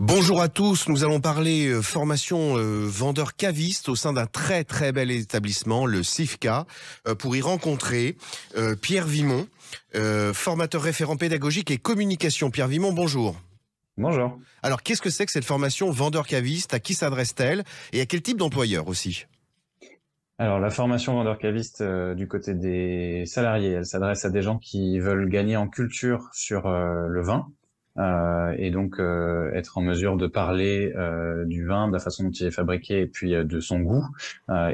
Bonjour à tous, nous allons parler euh, formation euh, vendeur caviste au sein d'un très très bel établissement, le CIFCA, euh, pour y rencontrer Pierre Vimon, formateur référent pédagogique et communication. Pierre Vimon, bonjour. Bonjour. Alors qu'est-ce que c'est que cette formation vendeur caviste À qui s'adresse-t-elle Et à quel type d'employeur aussi alors la formation vendeur caviste du côté des salariés, elle s'adresse à des gens qui veulent gagner en culture sur le vin, euh, et donc euh, être en mesure de parler euh, du vin, de la façon dont il est fabriqué et puis de son goût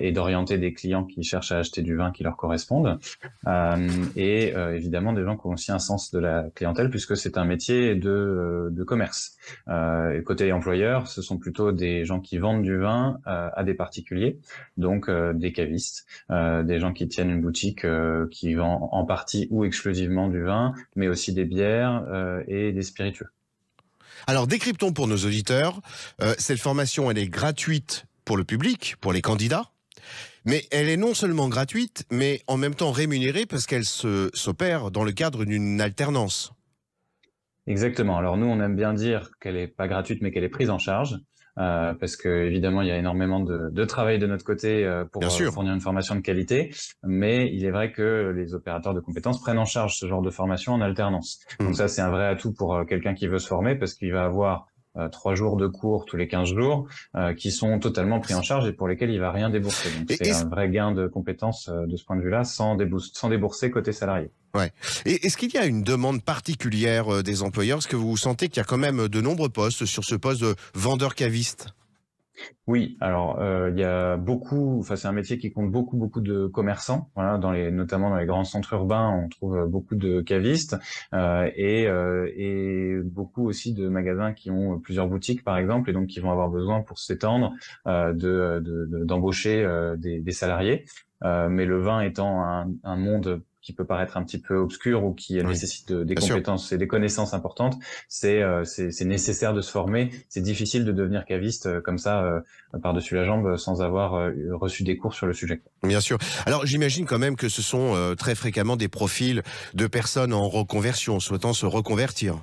et d'orienter des clients qui cherchent à acheter du vin qui leur correspondent et évidemment des gens qui ont aussi un sens de la clientèle puisque c'est un métier de, de commerce. Euh, côté employeur, ce sont plutôt des gens qui vendent du vin à des particuliers, donc des cavistes, des gens qui tiennent une boutique qui vend en partie ou exclusivement du vin, mais aussi des bières et des spiritueux alors décryptons pour nos auditeurs, euh, cette formation elle est gratuite pour le public, pour les candidats, mais elle est non seulement gratuite, mais en même temps rémunérée parce qu'elle s'opère dans le cadre d'une alternance. Exactement. Alors nous, on aime bien dire qu'elle n'est pas gratuite, mais qu'elle est prise en charge. Euh, parce que évidemment il y a énormément de, travail de notre côté euh, pour euh, fournir une formation de qualité, mais il est vrai que les opérateurs de compétences prennent en charge ce genre de formation en alternance. Mmh. Donc ça c'est un vrai atout pour quelqu'un qui veut se former parce qu'il va avoir euh, trois jours de cours tous les 15 jours euh, qui sont totalement pris en charge et pour lesquels il va rien débourser. Donc c'est un vrai gain de compétences euh, de ce point de vue-là sans, débourser, sans débourser côté salarié. Ouais. Et est-ce qu'il y a une demande particulière des employeurs Est-ce que vous sentez qu'il y a quand même de nombreux postes sur ce poste de vendeur caviste oui, alors euh, il y a beaucoup, enfin c'est un métier qui compte beaucoup beaucoup de commerçants, voilà, dans les, notamment dans les grands centres urbains, on trouve euh, beaucoup de cavistes euh, et, et, beaucoup aussi de magasins qui ont plusieurs boutiques par exemple et donc qui vont avoir besoin pour s'étendre d'embaucher de, de, des, salariés. Euh, mais le vin étant un, monde qui peut paraître un petit peu obscur ou qui nécessite des compétences et des connaissances importantes, euh, c'est c'est nécessaire de se former. C'est difficile de devenir caviste euh, comme ça par-dessus la jambe sans avoir reçu des cours sur le sujet. Bien sûr. Alors j'imagine quand même que ce sont très fréquemment des profils de personnes en reconversion, souhaitant se reconvertir.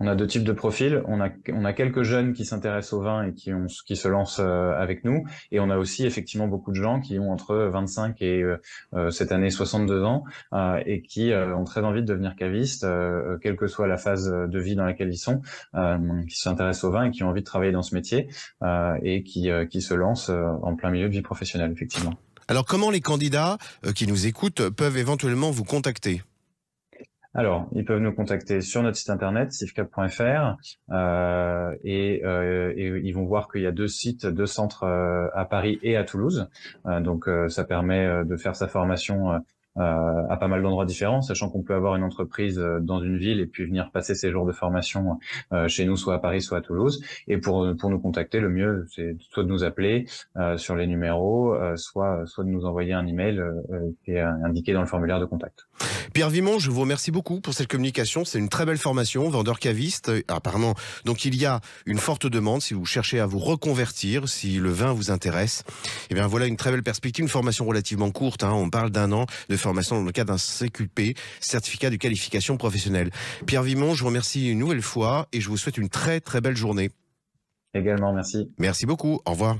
On a deux types de profils. On a, quelques jeunes qui s'intéressent au vin et qui, se lancent euh, avec nous. Et on a aussi effectivement beaucoup de gens qui ont entre 25 et euh, euh, cette année 62 ans et qui ont très envie de devenir cavistes, quelle que soit la phase de vie dans laquelle ils sont, qui s'intéressent au vin et qui ont envie de travailler dans ce métier et qui, qui se lancent en plein milieu de vie professionnelle, effectivement. Alors comment les candidats qui nous écoutent peuvent éventuellement vous contacter alors, ils peuvent nous contacter sur notre site internet sifcap.fr euh, et, euh, et, ils vont voir qu'il y a deux sites, deux centres euh, à Paris et à Toulouse. donc, ça permet de faire sa formation euh, à pas mal d'endroits différents, sachant qu'on peut avoir une entreprise euh, dans une ville et puis venir passer ses jours de formation euh, chez nous, soit à Paris, soit à Toulouse. Et pour pour nous contacter, le mieux c'est soit de nous appeler sur les numéros, soit soit de nous envoyer un email qui est indiqué dans le formulaire de contact. Pierre Vimon, je vous remercie beaucoup pour cette communication. C'est une très belle formation, vendeur caviste. Apparemment, donc il y a une forte demande si vous cherchez à vous reconvertir, si le vin vous intéresse. Et eh bien voilà une très belle perspective, une formation relativement courte. Hein. On parle d'un an de formation dans le cadre d'un CQP, certificat de qualification professionnelle. Pierre Vimon, je vous remercie une nouvelle fois et je vous souhaite une très très belle journée. Également, merci. Merci beaucoup. Au revoir.